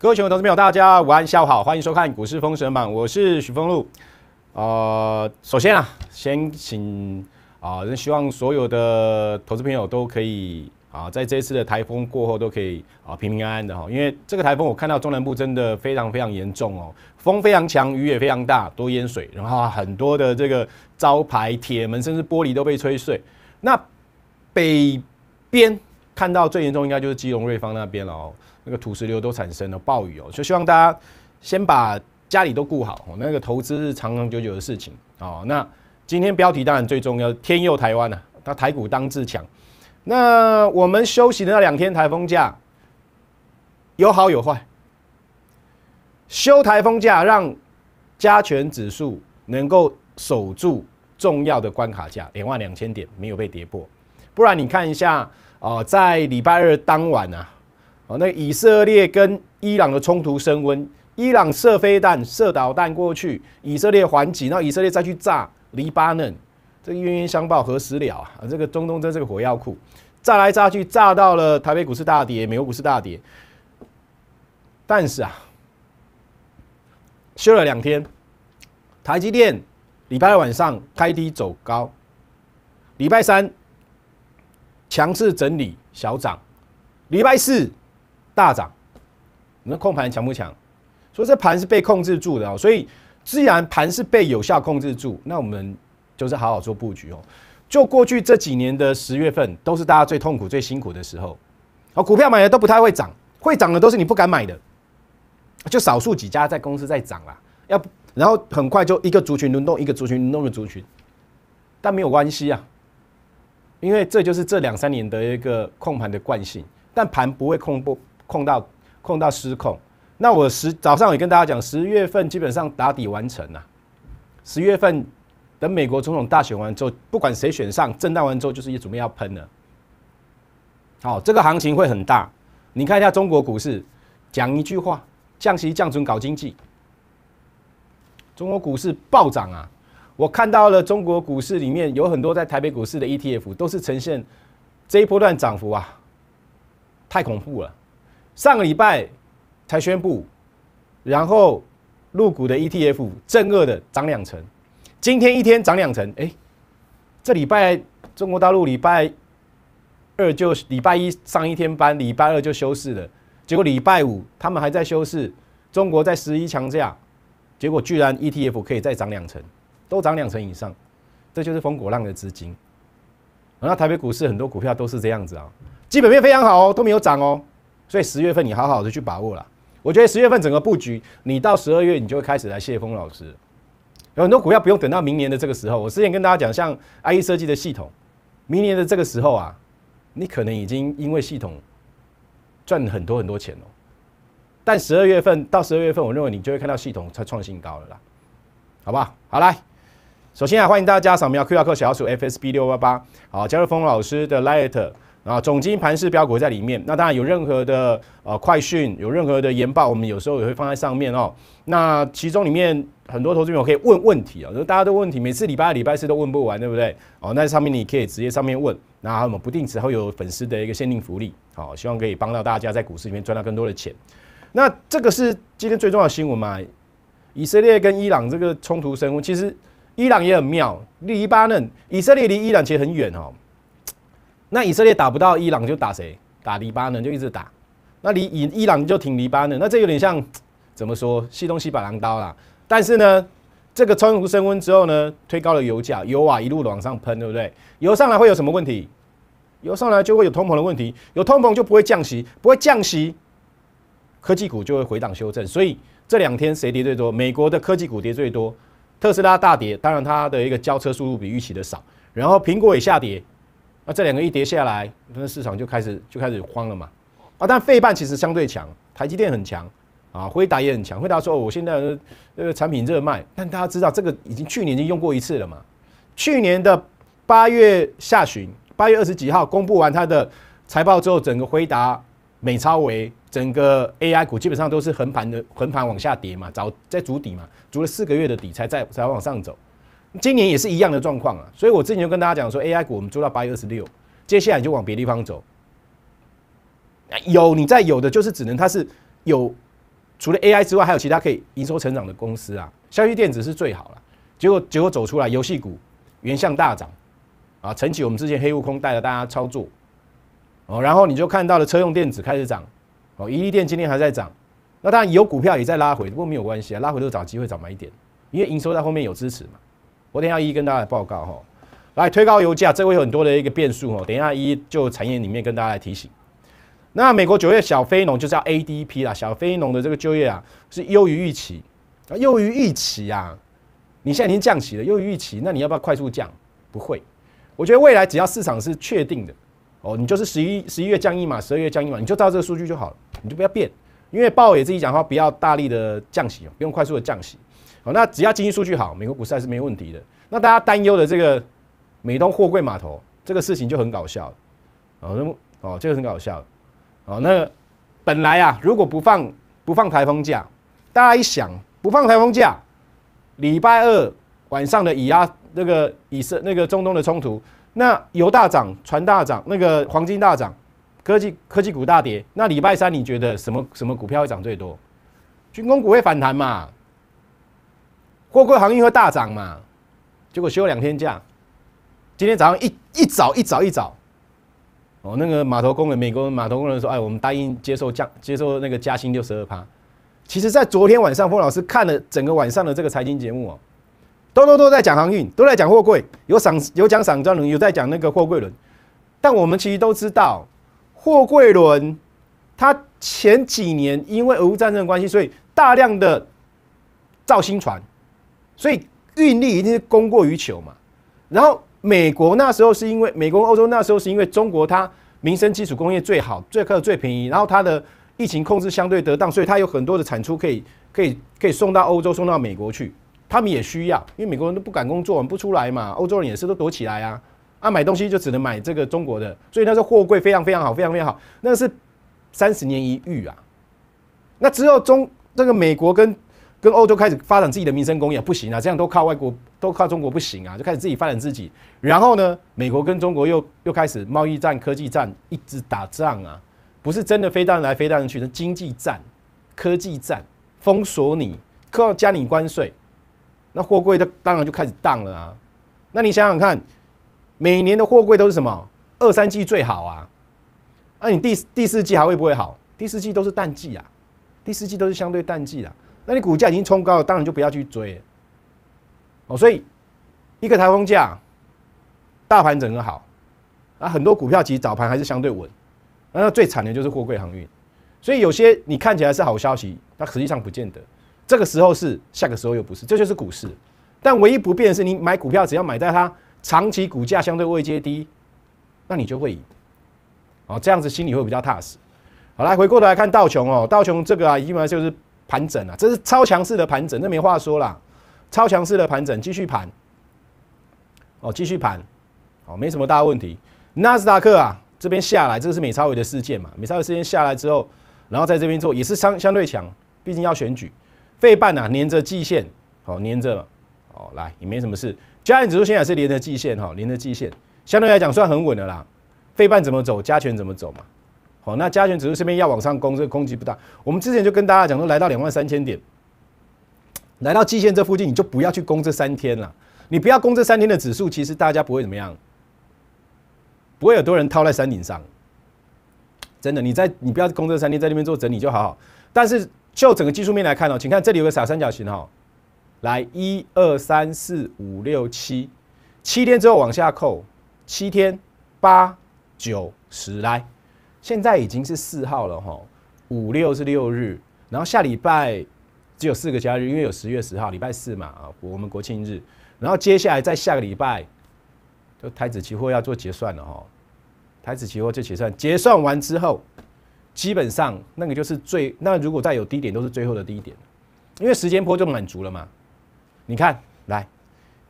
各位新闻投资朋友，大家午安下午好，欢迎收看《股市封神榜》，我是徐峰路。呃，首先啊，先请啊，也希望所有的投资朋友都可以啊，在这一次的台风过后都可以啊平平安安的哈。因为这个台风，我看到中南部真的非常非常严重哦，风非常强，雨也非常大，多淹水，然后很多的这个招牌、铁门甚至玻璃都被吹碎。那北边看到最严重，应该就是基隆瑞芳那边了哦。那个土石流都产生了暴雨哦，就希望大家先把家里都顾好。那个投资是长长久久的事情哦。那今天标题当然最重要，天佑台湾呐，那台股当自强。那我们休息的那两天台风假有好有坏，休台风假让加权指数能够守住重要的关卡价两万两千点没有被跌破，不然你看一下哦，在礼拜二当晚啊。啊，那以色列跟伊朗的冲突升温，伊朗射飞弹、射导弹过去，以色列还击，那以色列再去炸黎巴嫩，这个冤冤相报何时了啊？这个中东真是个火药库，炸来炸去，炸到了台北股市大跌、美国股市大跌。但是啊，休了两天，台积电礼拜二晚上开低走高，礼拜三强势整理小涨，礼拜四。大涨，你那控盘强不强？所以这盘是被控制住的哦。所以，既然盘是被有效控制住，那我们就是好好做布局哦。就过去这几年的十月份，都是大家最痛苦、最辛苦的时候。好，股票买的都不太会涨，会涨的都是你不敢买的，就少数几家在公司在涨啦。要然后很快就一个族群轮动，一个族群轮动，的族群。但没有关系啊，因为这就是这两三年的一个控盘的惯性，但盘不会控不。控到控到失控，那我十早上也跟大家讲，十月份基本上打底完成了。十月份等美国总统大选完之后，不管谁选上，震荡完之后就是也准备要喷了。好，这个行情会很大。你看一下中国股市，讲一句话，降息降准搞经济，中国股市暴涨啊！我看到了中国股市里面有很多在台北股市的 ETF 都是呈现这一波段涨幅啊，太恐怖了。上个礼拜才宣布，然后入股的 ETF 正二的涨两成，今天一天涨两成，哎，这礼拜中国大陆礼拜二就礼拜一上一天班，礼拜二就休市了，结果礼拜五他们还在休市，中国在十一强加，结果居然 ETF 可以再涨两成，都涨两成以上，这就是风果浪的资金，那台北股市很多股票都是这样子啊，基本面非常好哦，都没有涨哦。所以十月份你好好的去把握了，我觉得十月份整个布局，你到十二月你就会开始来谢峰老师，有很多股票不用等到明年的这个时候。我之前跟大家讲，像 IE 设计的系统，明年的这个时候啊，你可能已经因为系统赚很多很多钱了。但十二月份到十二月份，我认为你就会看到系统它创新高了啦，好不好？好来，首先啊欢迎大家扫描 QQ 小鼠 FSB 六八八，好加入峰老师的 Light。啊，总金盘式标股在里面。那当然有任何的呃快讯，有任何的研报，我们有时候也会放在上面哦。那其中里面很多投资友可以问问题啊，就大家的问题，每次礼拜礼拜四都问不完，对不对？哦，那上面你可以直接上面问。那我们不定时会有粉丝的一个限定福利，好，希望可以帮到大家在股市里面赚到更多的钱。那这个是今天最重要的新闻嘛？以色列跟伊朗这个冲突升温，其实伊朗也很妙，离巴嫩，以色列离伊朗其实很远哦。那以色列打不到伊朗就打谁？打黎巴嫩就一直打，那黎伊伊朗就挺黎巴嫩。那这有点像怎么说？西东西把狼刀啦。但是呢，这个冲突升温之后呢，推高了油价，油啊一路的往上喷，对不对？油上来会有什么问题？油上来就会有通膨的问题，有通膨就不会降息，不会降息，科技股就会回档修正。所以这两天谁跌最多？美国的科技股跌最多，特斯拉大跌，当然它的一个交车速度比预期的少，然后苹果也下跌。那这两个一跌下来，那市场就开始就开始慌了嘛。啊，但费半其实相对强，台积电很强啊，辉达也很强。辉达说，我现在呃产品热卖，但大家知道这个已经去年已经用过一次了嘛。去年的八月下旬，八月二十几号公布完它的财报之后，整个辉达、美超威、整个 AI 股基本上都是横盘的，横盘往下跌嘛，早在筑底嘛，筑了四个月的底才再才往上走。今年也是一样的状况啊，所以我之前就跟大家讲说，AI 股我们做到八月二十六，接下来就往别地方走。有你在有的就是只能它是有除了 AI 之外，还有其他可以营收成长的公司啊。消息电子是最好了，结果结果走出来游戏股、原相大涨啊。晨起我们之前黑悟空带着大家操作哦，然后你就看到了车用电子开始涨哦，宜利电今天还在涨。那当然有股票也在拉回，不过没有关系啊，拉回都找机会找买一点，因为营收在后面有支持嘛。我等下一跟大家报告哈，来推高油价，这会有很多的一个变数哦。等一下一就产业里面跟大家来提醒。那美国九月小非农就叫 ADP 啦，小非农的这个就业啊是优于预期，啊优于预期啊，你现在已经降息了，优于预期，那你要不要快速降？不会，我觉得未来只要市场是确定的，哦，你就是十一十一月降一码，十二月降一码，你就照这个数据就好了，你就不要变，因为鲍也自己讲话，不要大力的降息不用快速的降息。那只要经济数据好，美国股市还是没问题的。那大家担忧的这个美东货柜码头这个事情就很搞笑那么哦，这个很搞笑。哦，那本来啊，如果不放不放台风假，大家一想不放台风假，礼拜二晚上的以压那个以色那个中东的冲突，那油大涨，船大涨，那个黄金大涨，科技科技股大跌，那礼拜三你觉得什么什么股票会涨最多？军工股会反弹嘛？货柜航运会大涨嘛？结果休两天假。今天早上一一早一早一早，哦，那个码头工人，美国码头工人说：“哎，我们答应接受降，接受那个加薪六十二趴。”其实，在昨天晚上，凤老师看了整个晚上的这个财经节目哦，都都都在讲航运，都在讲货柜，有赏有讲散装轮，有在讲那个货柜轮。但我们其实都知道，货柜轮它前几年因为俄乌战争关系，所以大量的造新船。所以运力一定是供过于求嘛，然后美国那时候是因为美国、欧洲那时候是因为中国，它民生基础工业最好，最开最便宜，然后它的疫情控制相对得当，所以它有很多的产出可以、可以、可以送到欧洲、送到美国去，他们也需要，因为美国人都不敢工作，不出来嘛，欧洲人也是都躲起来啊，啊，买东西就只能买这个中国的，所以那时候货柜非常非常好，非常非常好，那是三十年一遇啊，那只有中这个美国跟。跟欧洲开始发展自己的民生工业不行啊，这样都靠外国，都靠中国不行啊，就开始自己发展自己。然后呢，美国跟中国又又开始贸易战、科技战，一直打仗啊，不是真的飞弹来飞弹去，是经济战、科技战，封锁你，靠加你关税，那货柜它当然就开始荡了啊。那你想想看，每年的货柜都是什么？二三季最好啊，那你第第四季还会不会好？第四季都是淡季啊，第四季都是相对淡季啦。那你股价已经冲高了，当然就不要去追哦。所以，一个台风假，大盘整个好，啊，很多股票其实早盘还是相对稳。那最惨的就是货柜航运。所以有些你看起来是好消息，它实际上不见得。这个时候是，下个时候又不是，这就是股市。但唯一不变的是，你买股票只要买在它长期股价相对位阶低，那你就会赢。哦，这样子心里会比较踏实。好，来回过头来看道琼哦，道琼这个啊，一般就是。盘整啊，这是超强势的盘整，那没话说啦，超强势的盘整继续盘，哦继续盘，哦没什么大问题。纳斯达克啊，这边下来，这是美超委的事件嘛，美超委事件下来之后，然后在这边做也是相相对强，毕竟要选举。费半啊，粘着季线，好粘着，了，哦来也没什么事。加权指数现在是连着季线哈，连着季线，相对来讲算很稳的啦。费半怎么走，加权怎么走嘛？好，那加权指数这边要往上攻，这个攻击不大。我们之前就跟大家讲说，来到两万三千点，来到季线这附近，你就不要去攻这三天了。你不要攻这三天的指数，其实大家不会怎么样，不会有多人套在山顶上。真的，你在你不要攻这三天，在那边做整理就好。但是就整个技术面来看哦，请看这里有个小三角形哈，来一二三四五六七，七天之后往下扣，七天八九十来。现在已经是四号了哈，五六是六日，然后下礼拜只有四个假日，因为有十月十号礼拜四嘛啊，我们国庆日，然后接下来在下个礼拜就台子期货要做结算了哈，台子期货就结算，结算完之后，基本上那个就是最那如果再有低点都是最后的低点，因为时间波就满足了嘛，你看来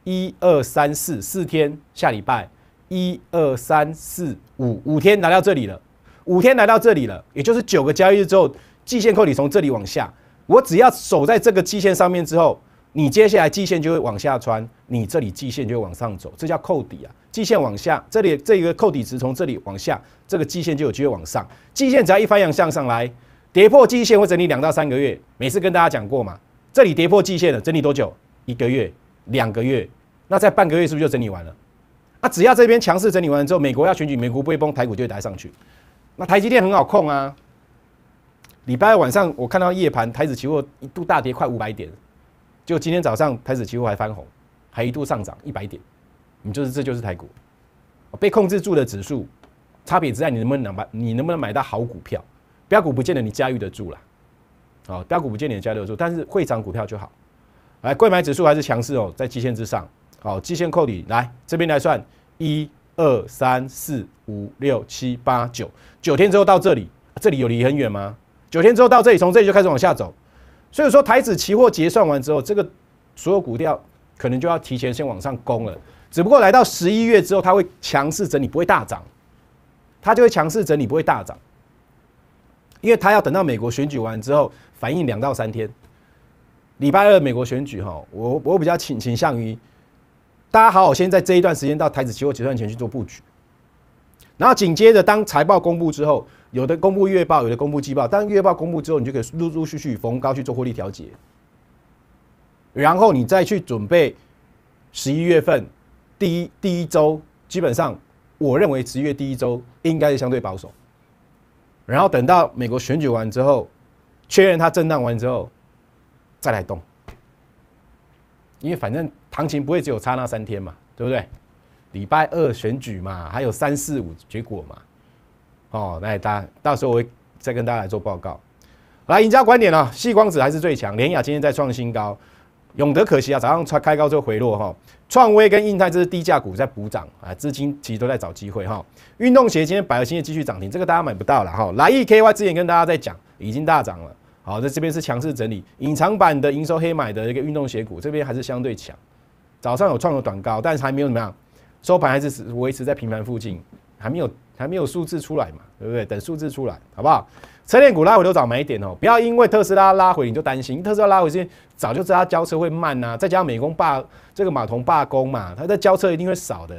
一二三四四天下礼拜一二三四五五天来到这里了。五天来到这里了，也就是九个交易日之后，季线扣底从这里往下，我只要守在这个季线上面之后，你接下来季线就会往下穿，你这里季线就会往上走，这叫扣底啊。季线往下，这里这一个扣底值从这里往下，这个季线就有机会往上。季线只要一翻阳向上来，跌破季线会整理两到三个月。每次跟大家讲过嘛，这里跌破季线了，整理多久？一个月、两个月，那在半个月是不是就整理完了？那只要这边强势整理完了之后，美国要选举，美国不会崩，台股就会抬上去。那台积电很好控啊！礼拜二晚上我看到夜盘台指期货一度大跌快五百点，就今天早上台指期货还翻红，还一度上涨一百点。你就是这就是台股，被控制住的指数，差别只在你能不能买，你能不能买到好股票。标股不见得你驾驭得住了，好，标股不见得你驾驭得住，但是会涨股票就好。来，贵买指数还是强势哦，在基线之上，好，基线扣底，来这边来算一。二三四五六七八九，九天之后到这里，这里有离很远吗？九天之后到这里，从这里就开始往下走。所以说，台子期货结算完之后，这个所有股票可能就要提前先往上攻了。只不过来到十一月之后，它会强势整理，不会大涨。它就会强势整理，不会大涨，因为它要等到美国选举完之后反应两到三天。礼拜二美国选举，哈，我我比较倾倾向于。大家好，好先在这一段时间到台子期货结算前去做布局，然后紧接着当财报公布之后，有的公布月报，有的公布季报。当月报公布之后，你就可以陆陆续续逢高去做获利调节，然后你再去准备十一月份第一第一周，基本上我认为十月第一周应该是相对保守，然后等到美国选举完之后，确认它震荡完之后再来动。因为反正行情不会只有差那三天嘛，对不对？礼拜二选举嘛，还有三四五结果嘛，哦，那大家到时候我会再跟大家来做报告。来，赢家观点啊，细光子还是最强，联雅今天在创新高，永德可惜啊，早上开开高之回落哈。创威跟印泰这是低价股在补涨啊，资金其实都在找机会哈。运动鞋今天百合兴业继续涨停，这个大家买不到了哈。来 E K Y 之前跟大家在讲，已经大涨了。好，在这边是强势整理，隐藏版的营收黑买的一个运动鞋股，这边还是相对强。早上有创了短高，但是还没有怎么样，收盘还是维持在平盘附近，还没有还没有数字出来嘛，对不对？等数字出来，好不好？车链股拉回头找买点哦，不要因为特斯拉拉回你就担心，特斯拉拉回是早就知道交车会慢啊，再加上美工罢这个马童罢工嘛，它在交车一定会少的。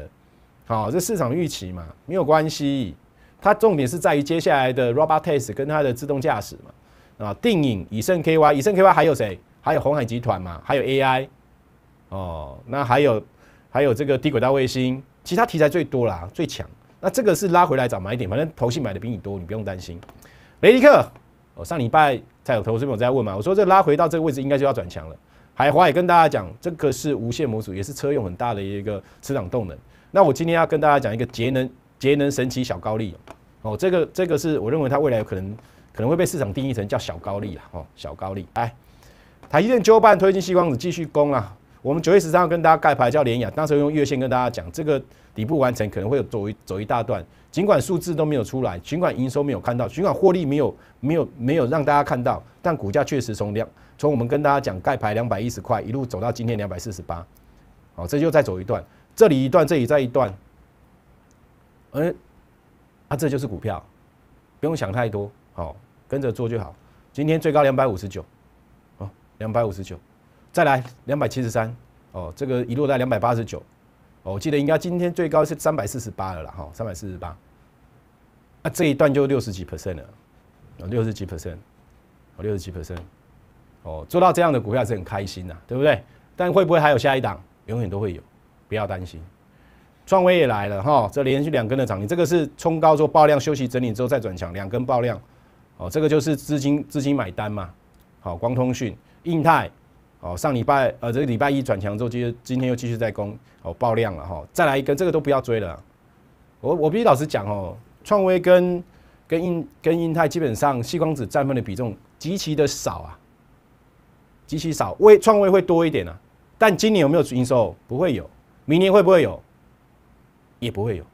好，这市场预期嘛，没有关系。它重点是在于接下来的 Robotics 跟它的自动驾驶嘛。啊，定影以盛 KY，以盛 KY 还有谁？还有红海集团嘛？还有 AI 哦，那还有还有这个低轨道卫星，其他题材最多啦，最强。那这个是拉回来早买一点，反正头戏买的比你多，你不用担心。雷迪克，哦，上礼拜才有投资朋友在问嘛，我说这拉回到这个位置应该就要转强了。海华也跟大家讲，这个是无线模组，也是车用很大的一个磁场动能。那我今天要跟大家讲一个节能节能神奇小高丽哦，这个这个是我认为它未来有可能。可能会被市场定义成叫小高利了哦，小高利。哎，台积电纠办推进细光子继续攻啊。我们九月十三号跟大家盖牌叫联雅，当时用月线跟大家讲，这个底部完成可能会有走一走一大段。尽管数字都没有出来，尽管营收没有看到，尽管获利没有没有没有让大家看到，但股价确实从两从我们跟大家讲盖牌两百一十块一路走到今天两百四十八，好，这就再走一段，这里一段，这里再一段。而啊，这就是股票，不用想太多。好，跟着做就好。今天最高两百五十九，哦，两百五十九，再来两百七十三，哦，这个一路在两百八十九，哦，我记得应该今天最高是三百四十八了啦，哈，三百四十八。那这一段就六十几 percent 了，啊，六十几 percent，哦，六十几 percent，哦，做到这样的股票是很开心的，对不对？但会不会还有下一档？永远都会有，不要担心。创维也来了，哈，这连续两根的涨停，这个是冲高之后爆量，休息整理之后再转强，两根爆量。哦，这个就是资金资金买单嘛，好，光通讯、印泰，哦，上礼拜呃，这个礼拜一转强之后，今今天又继续在攻，哦，爆量了哈，再来一个，这个都不要追了。我我必须老实讲哦，创威跟跟印跟印泰基本上细光子占分的比重极其的少啊，极其少，微创威会多一点啊，但今年有没有营收？不会有，明年会不会有？也不会有。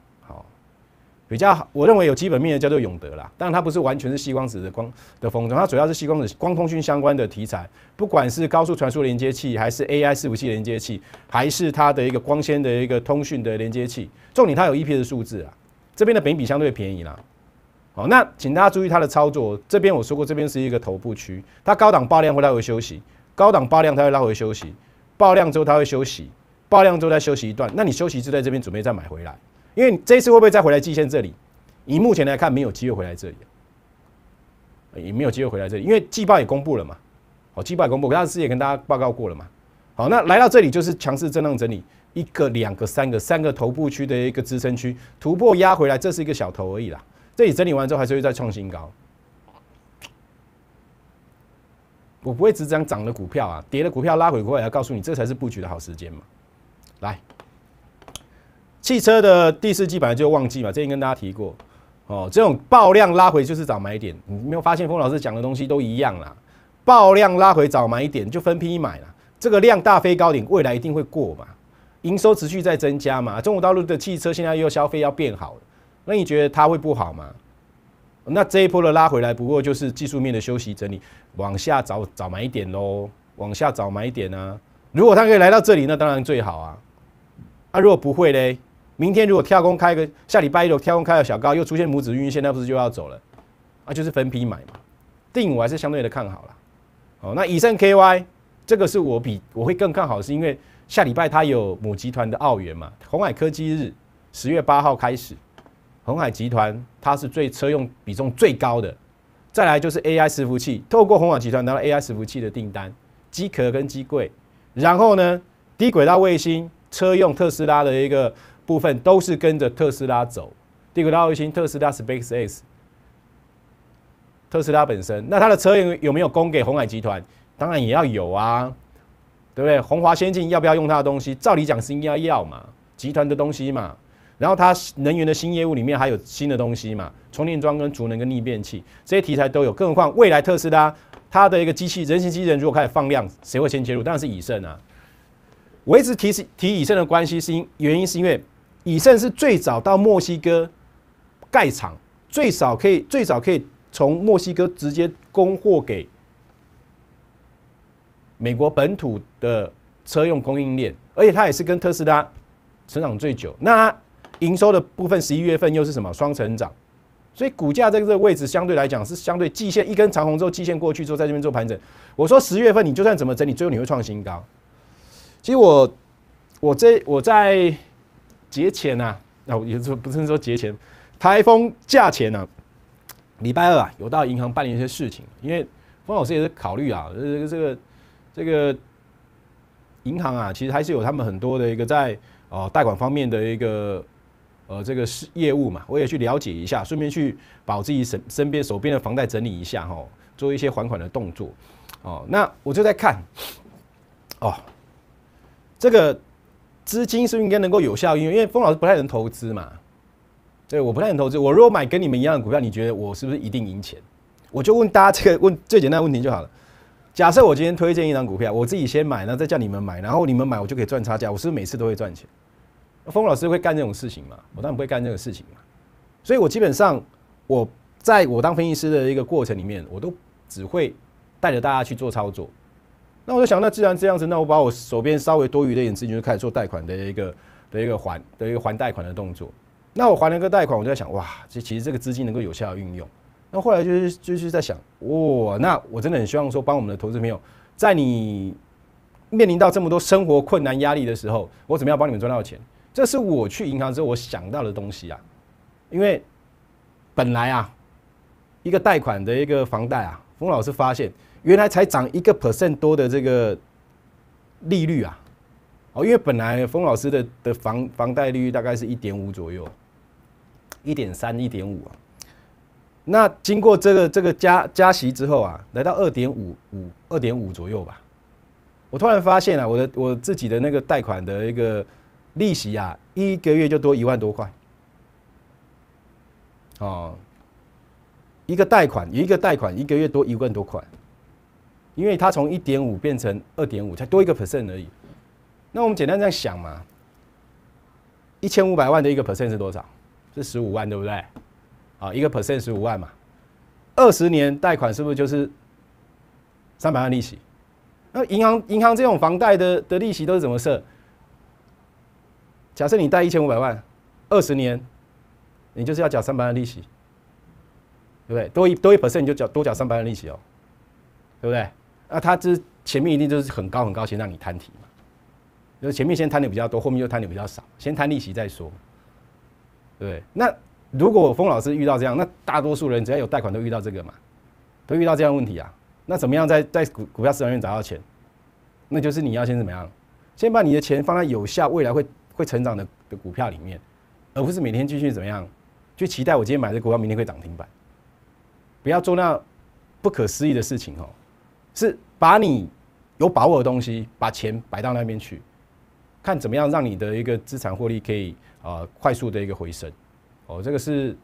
比较好，我认为有基本面的叫做永德啦，当然它不是完全是吸光子的光的封装，它主要是吸光子光通讯相关的题材，不管是高速传输连接器，还是 AI 服器连接器，还是它的一个光纤的一个通讯的连接器，重点它有 EP 的数字啊，这边的比比相对便宜啦。好，那请大家注意它的操作，这边我说过，这边是一个头部区，它高档爆量会拉回休息，高档爆量它会拉回休息，爆量之后它会休息，爆量之后再休息一段，那你休息之后这边准备再买回来。因为你这一次会不会再回来季先这里？以目前来看，没有机会回来这里，也没有机会回来这里，因为季报也公布了嘛。好，季报公布，我上次也跟大家报告过了嘛。好，那来到这里就是强势震荡整理，一个、两个、三个，三个头部区的一个支撑区突破压回来，这是一个小头而已啦。这里整理完之后，还是会再创新高。我不会只讲涨的股票啊，跌的股票拉回过来，要告诉你，这才是布局的好时间嘛。来。汽车的第四季本来就旺季嘛，之前跟大家提过，哦，这种爆量拉回就是找买点，你没有发现风老师讲的东西都一样啦？爆量拉回找买点，就分批买啦。这个量大飞高点，未来一定会过嘛？营收持续在增加嘛？中国大陆的汽车现在又消费要变好，那你觉得它会不好吗？那这一波的拉回来，不过就是技术面的休息整理，往下找找买点喽，往下找买点啊？如果它可以来到这里，那当然最好啊。那如果不会嘞？明天如果跳空开个，下礼拜一果跳空开个小高，又出现拇指孕线，那不是就要走了？啊，就是分批买嘛。定我还是相对的看好了。哦，那以盛 KY 这个是我比我会更看好，是因为下礼拜它有母集团的澳元嘛。红海科技日十月八号开始，红海集团它是最车用比重最高的。再来就是 AI 伺服器，透过红海集团拿到 AI 伺服器的订单，机壳跟机柜。然后呢，低轨道卫星车用特斯拉的一个。部分都是跟着特斯拉走，帝国大卫星特斯拉 Space X，特斯拉本身，那它的车有有没有供给红海集团？当然也要有啊，对不对？鸿华先进要不要用它的东西？照理讲是应该要嘛，集团的东西嘛。然后它能源的新业务里面还有新的东西嘛，充电桩跟储能跟逆变器这些题材都有。更何况未来特斯拉它的一个机器人形机器人如果开始放量，谁会先介入？当然是以盛啊。我一直提提以盛的关系是因原因是因为。以盛是最早到墨西哥盖厂，最少可以最早可以从墨西哥直接供货给美国本土的车用供应链，而且它也是跟特斯拉成长最久。那营收的部分，十一月份又是什么双成长？所以股价在这个位置相对来讲是相对季线一根长红之后，季线过去之后在这边做盘整。我说十月份你就算怎么整理，最后你会创新高。其实我我这我在。节前呐，那有时候不是说节前，台风假前啊？礼拜二啊，有到银行办理一些事情，因为方老师也是考虑啊，这个这个这个银行啊，其实还是有他们很多的一个在呃贷款方面的一个呃这个业务嘛，我也去了解一下，顺便去把我自己身身边手边的房贷整理一下哈，做一些还款的动作哦。那我就在看哦，这个。资金是不是应该能够有效用？因为峰老师不太能投资嘛，对，我不太能投资。我如果买跟你们一样的股票，你觉得我是不是一定赢钱？我就问大家这个问最简单的问题就好了。假设我今天推荐一张股票，我自己先买，然后再叫你们买，然后你们买，我就可以赚差价。我是不是每次都会赚钱？峰老师会干这种事情吗？我当然不会干这个事情嘛。所以我基本上，我在我当分析师的一个过程里面，我都只会带着大家去做操作。那我就想，那既然这样子，那我把我手边稍微多余的一点资金就开始做贷款的一个的一个还的一个还贷款的动作。那我还了一个贷款，我就在想，哇，这其实这个资金能够有效的运用。那后来就是就是在想，哇，那我真的很希望说帮我们的投资朋友，在你面临到这么多生活困难压力的时候，我怎么样帮你们赚到钱？这是我去银行之后我想到的东西啊。因为本来啊，一个贷款的一个房贷啊，冯老师发现。原来才涨一个 percent 多的这个利率啊，哦，因为本来封老师的的房房贷利率大概是一点五左右，一点三一点五啊，那经过这个这个加加息之后啊，来到二点五五二点五左右吧，我突然发现了我的我自己的那个贷款的一个利息啊，一个月就多一万多块，哦，一个贷款一个贷款一个月多一万多块。因为它从一点五变成二点五，才多一个 percent 而已。那我们简单这样想嘛，一千五百万的一个 percent 是多少？是十五万，对不对？啊，一个 percent 十五万嘛。二十年贷款是不是就是三百万利息？那银行银行这种房贷的的利息都是怎么设？假设你贷一千五百万，二十年，你就是要缴三百万利息，对不对？多一多一 percent 你就缴多缴三百万利息哦，对不对？那他这前面一定就是很高很高，先让你摊提嘛。就是前面先摊的比较多，后面又摊的比较少，先摊利息再说，对那如果峰老师遇到这样，那大多数人只要有贷款都遇到这个嘛，都遇到这样问题啊。那怎么样在在股股票市场里面找到钱？那就是你要先怎么样，先把你的钱放在有效未来会会成长的的股票里面，而不是每天继续怎么样，就期待我今天买的股票明天会涨停板，不要做那不可思议的事情哦。是把你有把握的东西，把钱摆到那边去，看怎么样让你的一个资产获利可以啊快速的一个回升。哦，这个是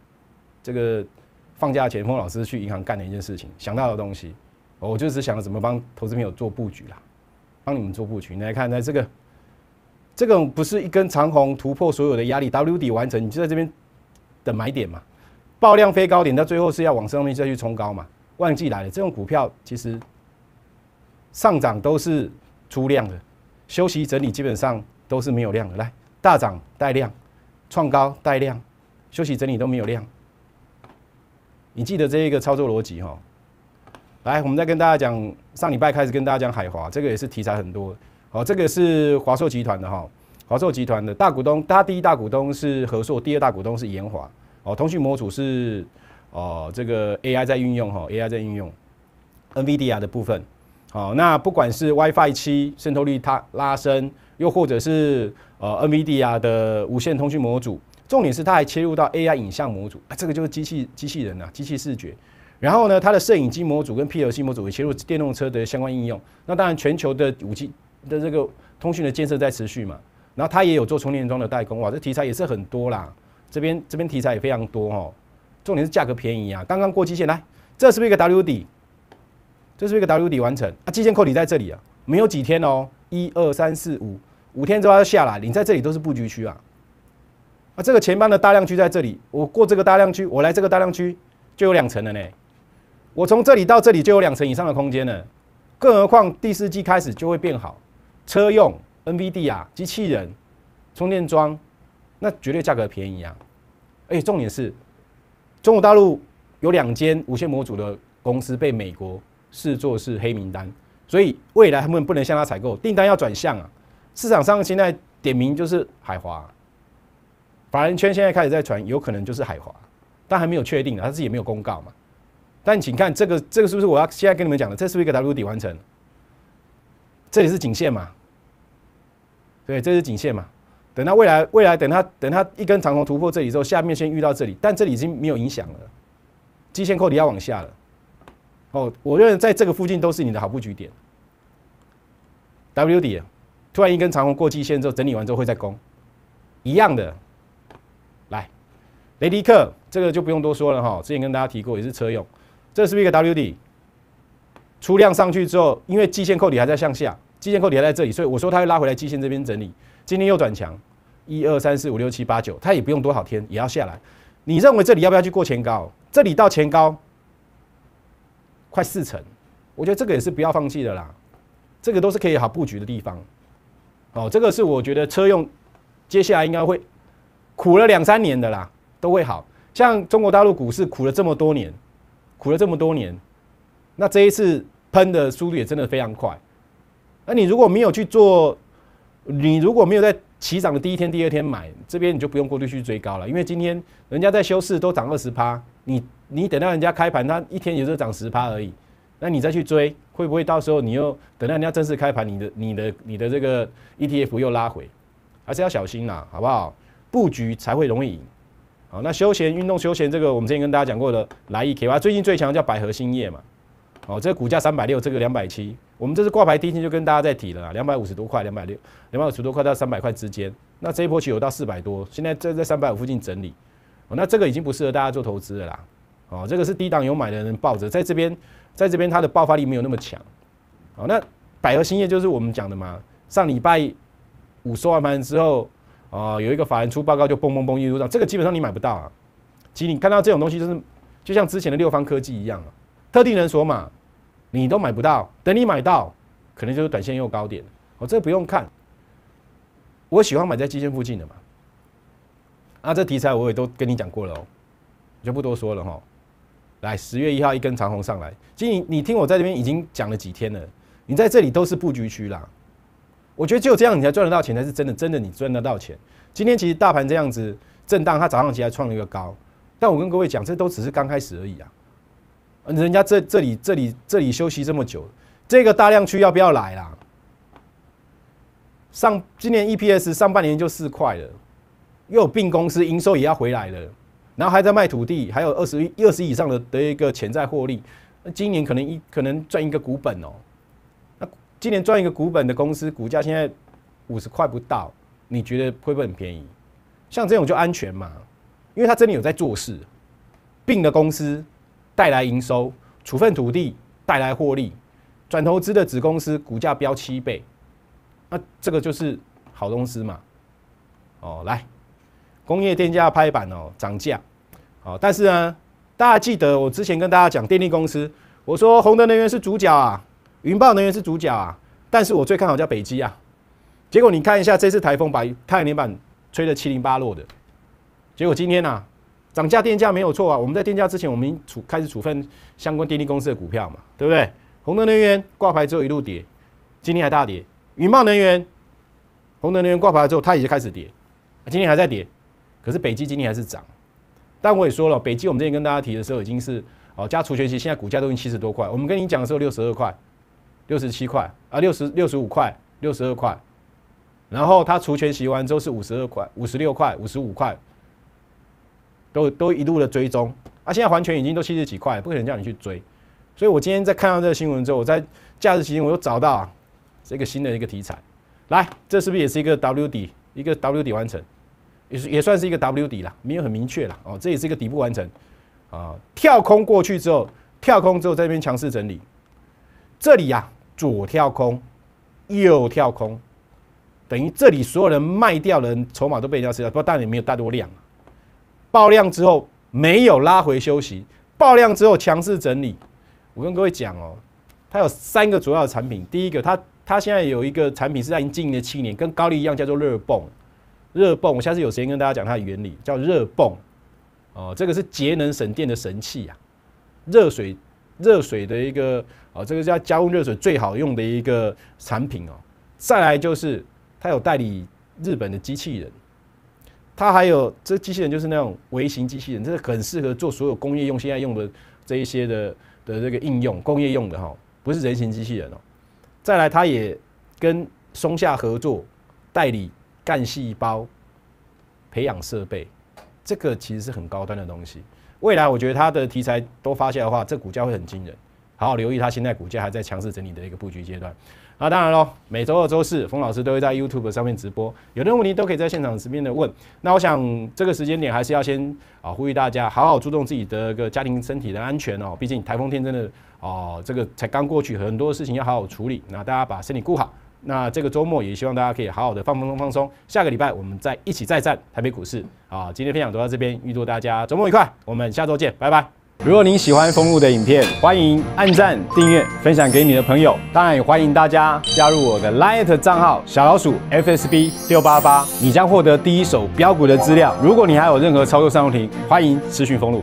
这个放假前，峰老师去银行干的一件事情，想到的东西。我就是想怎么帮投资朋友做布局啦，帮你们做布局。你来看，在这个这种不是一根长虹突破所有的压力 W 底完成，你就在这边的买点嘛，爆量飞高点到最后是要往上面再去冲高嘛，旺季来了，这种股票其实。上涨都是出量的，休息整理基本上都是没有量的。来大涨带量，创高带量，休息整理都没有量。你记得这一个操作逻辑哈？来，我们再跟大家讲，上礼拜开始跟大家讲海华，这个也是题材很多。好，这个是华硕集团的哈，华硕集团的大股东，它第一大股东是和硕，第二大股东是研华。哦，通讯模组是哦，这个 AI 在运用哈，AI 在运用，NVIDIA 的部分。好，那不管是 WiFi 七渗透率它拉升，又或者是呃 NVIDIA 的无线通讯模组，重点是它还切入到 AI 影像模组，啊，这个就是机器机器人啊，机器视觉。然后呢，它的摄影机模组跟 P l c 模组也切入电动车的相关应用。那当然，全球的五 G 的这个通讯的建设在持续嘛，然后它也有做充电桩的代工，哇，这题材也是很多啦。这边这边题材也非常多哦，重点是价格便宜啊，刚刚过期限来，这是不是一个 W 底？就是一个 W 底完成啊，季前空底在这里啊，没有几天哦，一二三四五五天之就要下来。你在这里都是布局区啊，啊，这个前方的大量区在这里，我过这个大量区，我来这个大量区就有两层了呢。我从这里到这里就有两层以上的空间了，更何况第四季开始就会变好，车用 NVD 啊，机器人、充电桩，那绝对价格便宜啊。而且重点是，中国大陆有两间无线模组的公司被美国。视作是黑名单，所以未来他们不能向他采购订单要转向啊。市场上现在点名就是海华，法人圈现在开始在传有可能就是海华，但还没有确定啊，他自己也没有公告嘛。但请看这个，这个是不是我要现在跟你们讲的？这是不是一个 W 底完成？这里是颈线嘛？对，这是颈线嘛？等到未来，未来等它，等它一根长虹突破这里之后，下面先遇到这里，但这里已经没有影响了，基线扣底要往下了。哦，我认为在这个附近都是你的好布局点。W 底，突然一根长红过季线之后，整理完之后会再攻，一样的。来，雷迪克这个就不用多说了哈，之前跟大家提过也是车用，这是不是一个 W 底？出量上去之后，因为季线扣底还在向下，季线扣底还在这里，所以我说它会拉回来季线这边整理。今天又转强，一二三四五六七八九，它也不用多少天也要下来。你认为这里要不要去过前高？这里到前高？快四成，我觉得这个也是不要放弃的啦，这个都是可以好布局的地方。哦，这个是我觉得车用，接下来应该会苦了两三年的啦，都会好。像中国大陆股市苦了这么多年，苦了这么多年，那这一次喷的速度也真的非常快。那你如果没有去做，你如果没有在起涨的第一天、第二天买，这边你就不用过度去追高了，因为今天人家在休市都涨二十趴，你。你等到人家开盘，它一天也就涨十趴而已，那你再去追，会不会到时候你又等到人家正式开盘，你的、你的、你的这个 ETF 又拉回，还是要小心啦，好不好？布局才会容易赢。好，那休闲运动休闲这个，我们之前跟大家讲过的来一 K 啊，最近最强叫百合兴业嘛。哦，这个股价三百六，这个两百七，我们这次挂牌第一天就跟大家在提了啦，两百五十多块，两百六，两百五十多块到三百块之间，那这一波其实有到四百多，现在在在三百五附近整理。哦，那这个已经不适合大家做投资的啦。哦，这个是低档有买的人抱着，在这边，在这边它的爆发力没有那么强。好，那百合兴业就是我们讲的嘛，上礼拜五收完盘之后，啊，有一个法人出报告就嘣嘣嘣一路涨，这个基本上你买不到啊。其实你看到这种东西，就是就像之前的六方科技一样啊，特定人所码，你都买不到，等你买到，可能就是短线又高点哦，我这不用看，我喜欢买在基线附近的嘛。啊，这题材我也都跟你讲过了哦，我就不多说了哈。来十月一号一根长虹上来，所以你听我在这边已经讲了几天了，你在这里都是布局区啦。我觉得只有这样，你才赚得到钱才是真的，真的你赚得到钱。今天其实大盘这样子震荡，它早上起来创了一个高，但我跟各位讲，这都只是刚开始而已啊。人家这这里这里这里休息这么久，这个大量区要不要来啦？上今年 EPS 上半年就四块了，又有病公司，营收也要回来了。然后还在卖土地，还有二十一二十以上的的一个潜在获利，那今年可能一可能赚一个股本哦。那今年赚一个股本的公司，股价现在五十块不到，你觉得会不会很便宜？像这种就安全嘛，因为它真的有在做事，并的公司带来营收，处分土地带来获利，转投资的子公司股价飙七倍，那这个就是好公司嘛。哦，来。工业电价拍板哦，涨价，哦，但是呢，大家记得我之前跟大家讲，电力公司，我说宏德能源是主角啊，云豹能源是主角啊，但是我最看好叫北基啊。结果你看一下，这次台风把太阳能板吹得七零八落的，结果今天呐，涨价电价没有错啊，我们在电价之前，我们处开始处分相关电力公司的股票嘛，对不对？宏德能源挂牌之后一路跌，今天还大跌。云豹能源，宏德能源挂牌之后它也是开始跌，今天还在跌。可是北极今天还是涨，但我也说了，北极我们之前跟大家提的时候已经是哦加除权息，现在股价都已经七十多块。我们跟你讲的时候六十二块、六十七块啊、六十六十五块、六十二块，然后它除权息完之后是五十二块、五十六块、五十五块，都都一路的追踪啊。现在还权已经都七十几块，不可能叫你去追。所以我今天在看到这个新闻之后，我在假日期间我又找到这个新的一个题材，来，这是不是也是一个 W 底？一个 W 底完成。也是也算是一个 W 底了，没有很明确了哦，这也是一个底部完成啊。跳空过去之后，跳空之后这边强势整理，这里呀左跳空，右跳空，等于这里所有人卖掉的筹码都被人家吃掉，不过当然没有大多量。爆量之后没有拉回休息，爆量之后强势整理。我跟各位讲哦，它有三个主要的产品，第一个它它现在有一个产品是在已经经营了七年，跟高利一样叫做热泵。热泵，我下次有时间跟大家讲它的原理，叫热泵，哦，这个是节能省电的神器啊，热水，热水的一个，哦，这个叫家用热水最好用的一个产品哦。再来就是它有代理日本的机器人，它还有这机器人就是那种微型机器人，这是很适合做所有工业用，现在用的这一些的的这个应用，工业用的哈，不是人形机器人哦。再来，它也跟松下合作代理。干细胞培养设备，这个其实是很高端的东西。未来我觉得它的题材都发酵的话，这股价会很惊人。好好留意它，现在股价还在强势整理的一个布局阶段。那当然喽，每周二、周四，冯老师都会在 YouTube 上面直播，有任何问题都可以在现场直面的问。那我想这个时间点还是要先啊，呼吁大家好好注重自己的个家庭身体的安全哦。毕竟台风天真的哦，这个才刚过去，很多事情要好好处理。那大家把身体顾好。那这个周末也希望大家可以好好的放松放松，下个礼拜我们再一起再战台北股市啊！今天分享到这边，预祝大家周末愉快，我们下周见，拜拜。如果您喜欢风路的影片，欢迎按赞、订阅、分享给你的朋友，当然也欢迎大家加入我的 Lite 账号小老鼠 FSB 六八八，你将获得第一手标股的资料。如果你还有任何操作上问题，欢迎私讯风路。